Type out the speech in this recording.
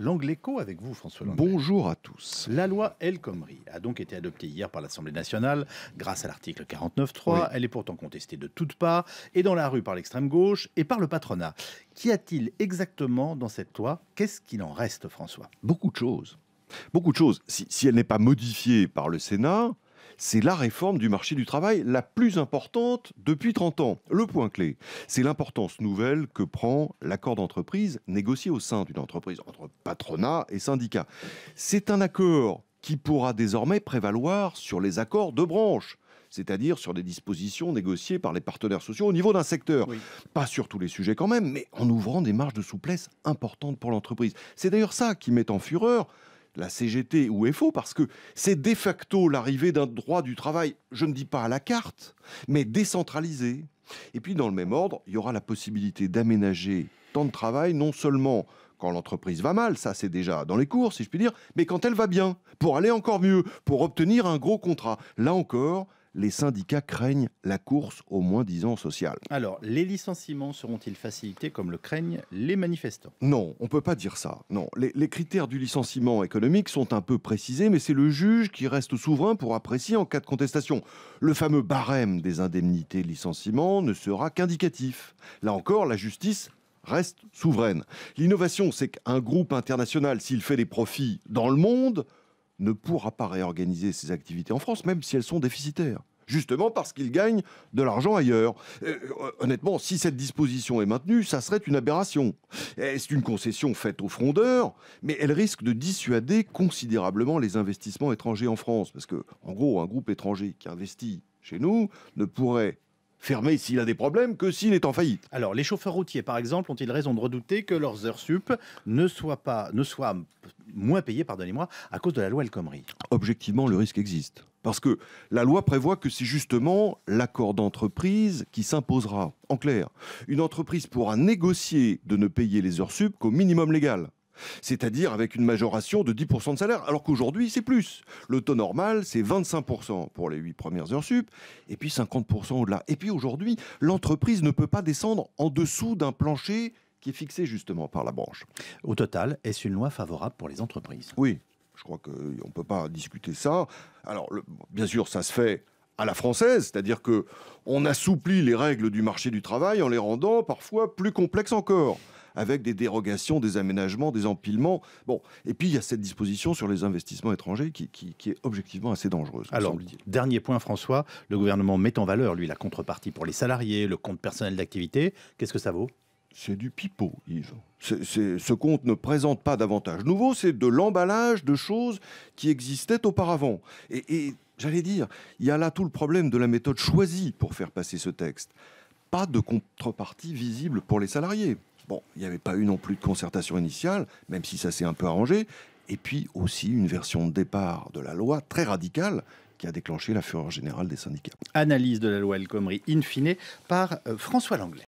Langléco avec vous, François Bonjour à tous. La loi El Khomri a donc été adoptée hier par l'Assemblée nationale grâce à l'article 49.3. Elle est pourtant contestée de toutes parts et dans la rue par l'extrême gauche et par le patronat. Qu'y a-t-il exactement dans cette loi Qu'est-ce qu'il en reste, François Beaucoup de choses. Beaucoup de choses. si elle n'est pas modifiée par le Sénat, c'est la réforme du marché du travail la plus importante depuis 30 ans. Le point clé, c'est l'importance nouvelle que prend l'accord d'entreprise négocié au sein d'une entreprise entre patronat et syndicats. C'est un accord qui pourra désormais prévaloir sur les accords de branche c'est-à-dire sur des dispositions négociées par les partenaires sociaux au niveau d'un secteur. Pas sur tous les sujets quand même, mais en ouvrant des marges de souplesse importantes pour l'entreprise. C'est d'ailleurs ça qui met en fureur la CGT ou FO, parce que c'est de facto l'arrivée d'un droit du travail, je ne dis pas à la carte, mais décentralisé. Et puis dans le même ordre, il y aura la possibilité d'aménager temps de travail non seulement quand l'entreprise va mal, ça c'est déjà dans les cours si je puis dire, mais quand elle va bien, pour aller encore mieux, pour obtenir un gros contrat. Là encore, les syndicats craignent la course au moins-disant social. Alors, les licenciements seront-ils facilités comme le craignent les manifestants Non, on ne peut pas dire ça. Non, les, critères du licenciement économique sont un peu précisés, mais c'est le juge qui reste souverain pour apprécier en cas de contestation. Le fameux barème des indemnités de licenciement ne sera qu'indicatif. Là encore, la justice reste souveraine. L'innovation, c'est qu'un groupe international, s'il fait des profits dans le monde, ne pourra pas réorganiser ses activités en France, même si elles sont déficitaires justement parce qu'il gagne de l'argent ailleurs. Euh, euh, honnêtement, si cette disposition est maintenue, ça serait une aberration. C'est une concession faite aux frondeurs, mais elle risque de dissuader considérablement les investissements étrangers en France, parce que, en gros, un groupe étranger qui investit chez nous ne pourrait Fermé s'il a des problèmes que s'il est en faillite. Alors, les chauffeurs routiers, par exemple, ont-ils raison de redouter que leurs heures sup ne soient, pas, ne soient moins payées, pardonnez-moi, à cause de la loi El Khomri Objectivement, le risque existe. Parce que la loi prévoit que c'est justement l'accord d'entreprise qui s'imposera. En clair, une entreprise pourra négocier de ne payer les heures sup qu'au minimum légal c'est-à-dire avec une majoration de 10% de salaire, alors qu'aujourd'hui c'est plus. Le taux normal, c'est 25% pour les 8 premières heures sup, et puis 50% au-delà. Et puis aujourd'hui, l'entreprise ne peut pas descendre en dessous d'un plancher qui est fixé justement par la branche. Au total, est-ce une loi favorable pour les entreprises Oui, je crois qu'on euh, ne peut pas discuter ça. Alors, bien sûr, ça se fait à la française, c'est-à-dire qu'on assouplit les règles du marché du travail en les rendant parfois plus complexes encore avec des dérogations, des aménagements, des empilements. Bon, et puis il y a cette disposition sur les investissements étrangers qui, est objectivement assez dangereuse. Alors, dernier point, François, le gouvernement met en valeur, lui, la contrepartie pour les salariés, le compte personnel d'activité. Qu'est-ce que ça vaut c'est du pipeau, Yves. ce compte ne présente pas d'avantage nouveau, c'est de l'emballage de choses qui existaient auparavant. et j'allais dire, il y a là tout le problème de la méthode choisie pour faire passer ce texte. Pas de contrepartie visible pour les salariés. Bon, il n'y avait pas eu non plus de concertation initiale, même si ça s'est un peu arrangé. Et puis aussi une version de départ de la loi très radicale qui a déclenché la fureur générale des syndicats. Analyse de la loi El Khomri in fine par euh, François Langlais.